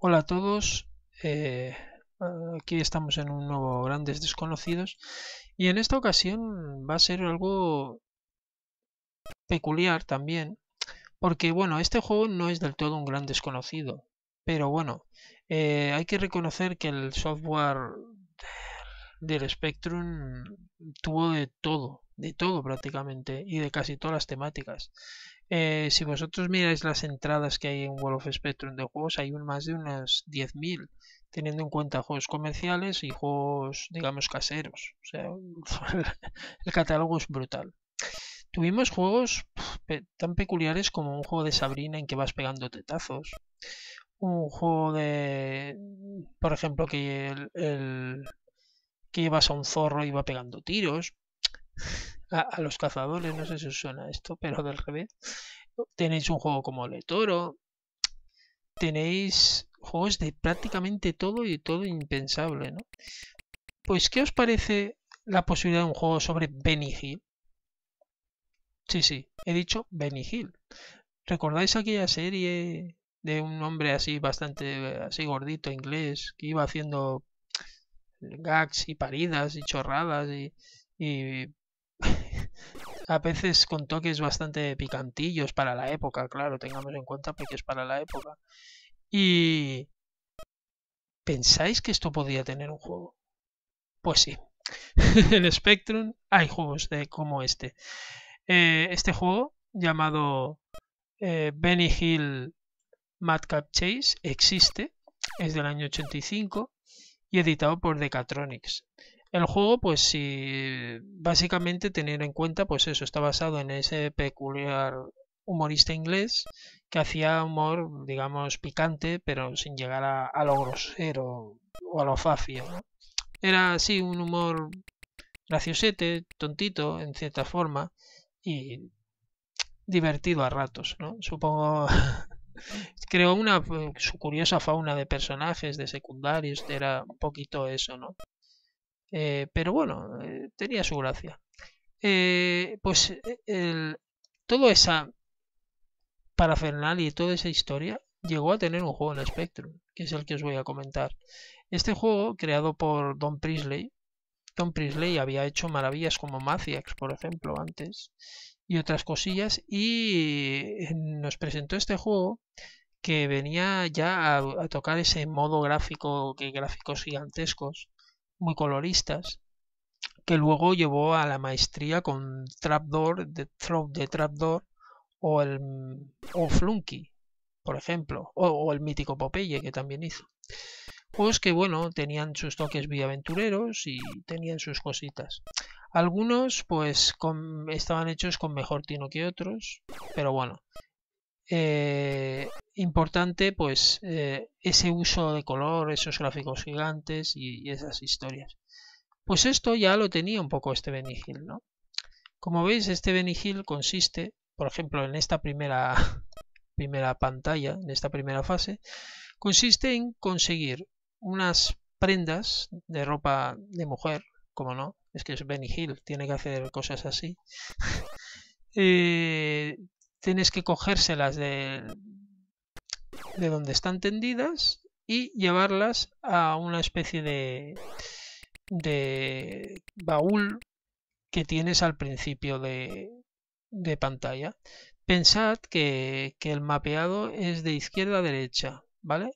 Hola a todos, eh, aquí estamos en un nuevo Grandes Desconocidos y en esta ocasión va a ser algo peculiar también porque bueno, este juego no es del todo un gran desconocido pero bueno, eh, hay que reconocer que el software del Spectrum tuvo de todo de todo prácticamente y de casi todas las temáticas. Eh, si vosotros miráis las entradas que hay en World of Spectrum de juegos, hay un, más de unas 10.000, teniendo en cuenta juegos comerciales y juegos, digamos, caseros. O sea, el catálogo es brutal. Tuvimos juegos tan peculiares como un juego de Sabrina en que vas pegando tetazos. Un juego de, por ejemplo, que el, que llevas a un zorro y va pegando tiros. a, los cazadores, no sé si os suena esto, pero del revés. Tenéis un juego como Le Toro, tenéis juegos de prácticamente todo y todo impensable, ¿no? Pues, ¿qué os parece la posibilidad de un juego sobre Benny Hill? Sí, sí, he dicho Benny Hill. ¿Recordáis aquella serie de un hombre así bastante así gordito inglés que iba haciendo gags y paridas y chorradas y a veces con toques bastante picantillos para la época, claro, tengamos en cuenta que es para la época. Y... ¿Pensáis que esto podía tener un juego? Pues sí. en Spectrum hay juegos de, como este. Eh, este juego, llamado eh, Benny Hill Madcap Chase, existe, es del año 85 y editado por Decatronics el juego, pues si básicamente tener en cuenta, pues eso, está basado en ese peculiar humorista inglés que hacía humor, digamos, picante, pero sin llegar a, lo grosero o a lo fafio. Era así un humor graciosete, tontito, en cierta forma, y divertido a ratos, ¿no? Supongo... Creó una pues, su curiosa fauna de personajes, de secundarios, era un poquito eso, ¿no? Eh, pero bueno, eh, tenía su gracia. Eh, pues el, todo esa parafernalia y toda esa historia llegó a tener un juego en Spectrum, que es el que os voy a comentar. Este juego, creado por Don Prisley, Don Prisley había hecho maravillas como Mafiax por ejemplo, antes, y otras cosillas, y nos presentó este juego que venía ya a, a tocar ese modo gráfico, que gráficos gigantescos, muy coloristas, que luego llevó a la maestría con Trapdoor, de, de Trapdoor o, el, o Flunky, por ejemplo, o, el mítico Popeye que también hizo. pues que, bueno, tenían sus toques aventureros y tenían sus cositas. Algunos, pues, estaban hechos con mejor tino que otros, pero bueno, eh, importante pues eh, ese uso de color, esos gráficos gigantes y, esas historias. Pues esto ya lo tenía un poco este Benny Hill, ¿no? Como veis, este Benny Hill consiste, por ejemplo, en esta primera, primera pantalla, en esta primera fase, consiste en conseguir unas prendas de ropa de mujer, como no, es que es Benny Hill, tiene que hacer cosas así. Eh, tienes que cogérselas de, de donde están tendidas y llevarlas a una especie de, de baúl que tienes al principio de, pantalla. Pensad que, el mapeado es de izquierda a derecha, ¿vale?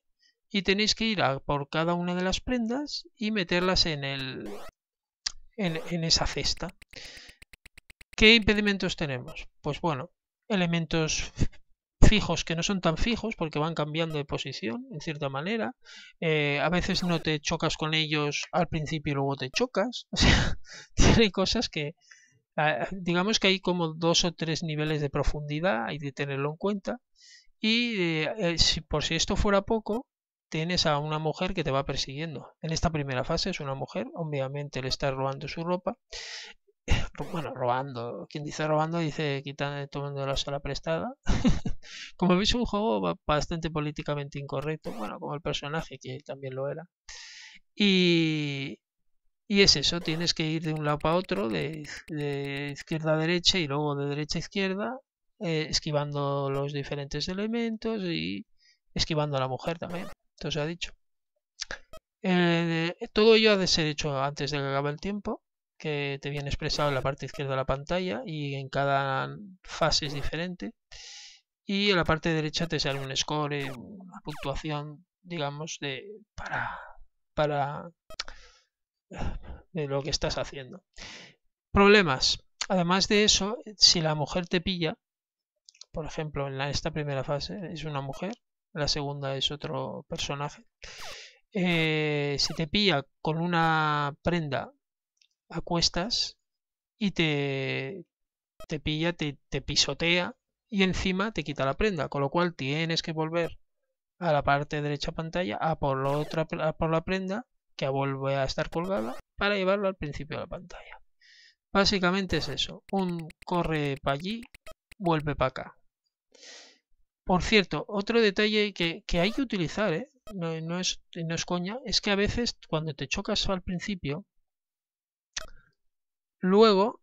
Y tenéis que ir a por cada una de las prendas y meterlas en, el, en esa cesta. ¿Qué impedimentos tenemos? Pues bueno, elementos fijos que no son tan fijos porque van cambiando de posición en cierta manera. Eh, a veces no te chocas con ellos al principio y luego te chocas. O sea, tiene cosas que, digamos que hay como dos o tres niveles de profundidad, hay que tenerlo en cuenta. Y eh, eh, por si esto fuera poco, tienes a una mujer que te va persiguiendo. En esta primera fase es una mujer, obviamente le está robando su ropa bueno, robando. Quien dice robando dice quitando, tomando la sola prestada. como veis, un juego bastante políticamente incorrecto, bueno, como el personaje, que también lo era. Y, y es eso, tienes que ir de un lado para otro, de, izquierda a derecha y luego de derecha a izquierda, eh, esquivando los diferentes elementos y esquivando a la mujer también. Entonces ha dicho. Eh, todo ello ha de ser hecho antes de que acabe el tiempo que te viene expresado en la parte izquierda de la pantalla y en cada fase es diferente. Y en la parte derecha te sale un score, una puntuación, digamos, de para, para de lo que estás haciendo. Problemas. Además de eso, si la mujer te pilla, por ejemplo, en esta primera fase es una mujer, la segunda es otro personaje. Eh, si te pilla con una prenda acuestas y te, te pilla, te, pisotea y encima te quita la prenda, con lo cual tienes que volver a la parte derecha pantalla a por la otra a por la prenda que vuelve a estar colgada para llevarlo al principio de la pantalla. Básicamente es eso, un corre para allí, vuelve para acá. Por cierto, otro detalle que, hay que utilizar, ¿eh? no, no, no es coña, es que a veces cuando te chocas al principio, luego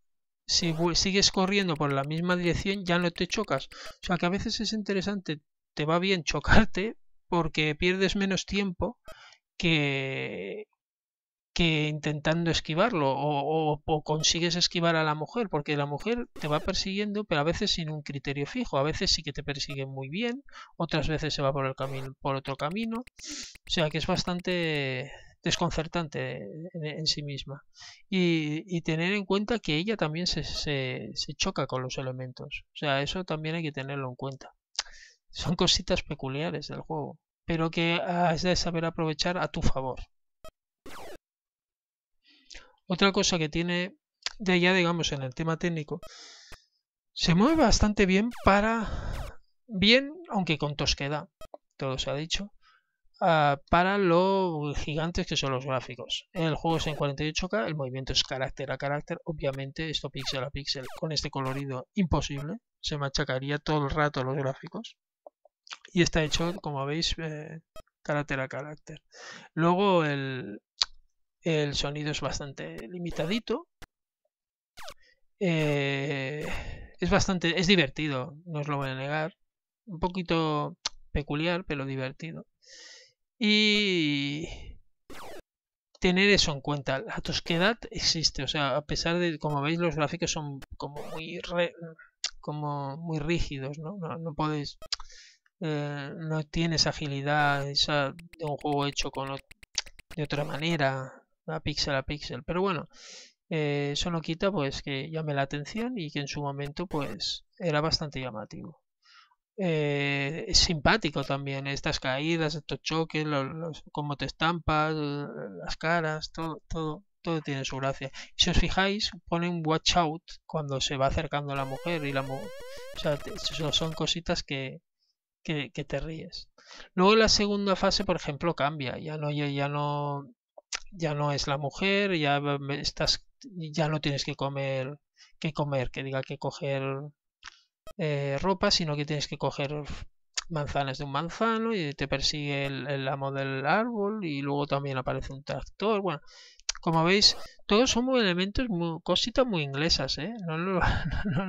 si sigues corriendo por la misma dirección ya no te chocas. O sea que a veces es interesante, te va bien chocarte porque pierdes menos tiempo que, que intentando esquivarlo o, o, o, consigues esquivar a la mujer porque la mujer te va persiguiendo pero a veces sin un criterio fijo. A veces sí que te persigue muy bien, otras veces se va por, el camino, por otro camino. O sea que es bastante desconcertante en, sí misma. Y, tener en cuenta que ella también se, choca con los elementos. O sea, eso también hay que tenerlo en cuenta. Son cositas peculiares del juego, pero que has de saber aprovechar a tu favor. Otra cosa que tiene de ya digamos en el tema técnico se mueve bastante bien para bien aunque con tosquedad todo se ha dicho Ah, para lo gigantes que son los gráficos. El juego es en 48K, el movimiento es carácter a carácter, obviamente esto pixel a pixel con este colorido imposible, se machacaría todo el rato los gráficos y está hecho, como veis, eh, carácter a carácter. Luego el, el sonido es bastante limitadito. Eh, es bastante, es divertido, no os lo voy a negar. Un poquito peculiar, pero divertido y tener eso en cuenta. La tosquedad existe, o sea, a pesar de, como veis, los gráficos son como muy, como muy rígidos, ¿no? No, no podéis, eh, no tienes agilidad de un juego hecho con de otra manera, a píxel a píxel. Pero bueno, eh, eso no quita pues que llame la atención y que en su momento pues era bastante llamativo. Eh, es simpático también. Eh, estas caídas, estos choques, los, cómo te estampas, las caras, todo, todo, todo tiene su gracia. si os fijáis, un watch out cuando se va acercando la mujer y la son cositas que, que, te ríes. Luego la segunda fase, por ejemplo, cambia. Ya no, ya, no, ya no es la mujer, ya estás, ya no tienes que comer, que comer, que diga que coger eh, ropa, sino que tienes que coger manzanas de un manzano y te persigue el, amo del árbol y luego también aparece un tractor. Bueno, como veis, todos son muy elementos, muy, cositas muy inglesas, ¿eh? no, lo,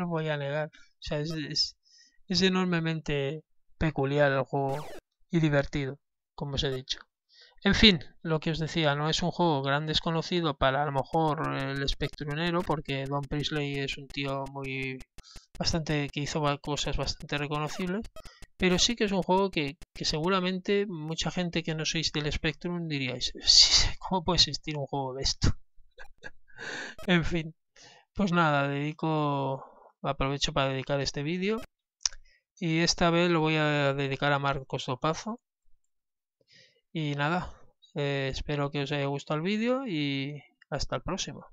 voy a negar. O sea, es, es enormemente peculiar el juego y divertido, como os he dicho. En fin, lo que os decía, no es un juego gran desconocido para a lo mejor el espectrunero, porque Don Priestley es un tío muy bastante que hizo cosas bastante reconocibles, pero sí que es un juego que, seguramente mucha gente que no sois del Spectrum diríais, ¿cómo puede existir un juego de esto? en fin, pues nada, dedico, aprovecho para dedicar este vídeo y esta vez lo voy a dedicar a Marcos Topazo, y nada, eh, espero que os haya gustado el vídeo y hasta el próximo.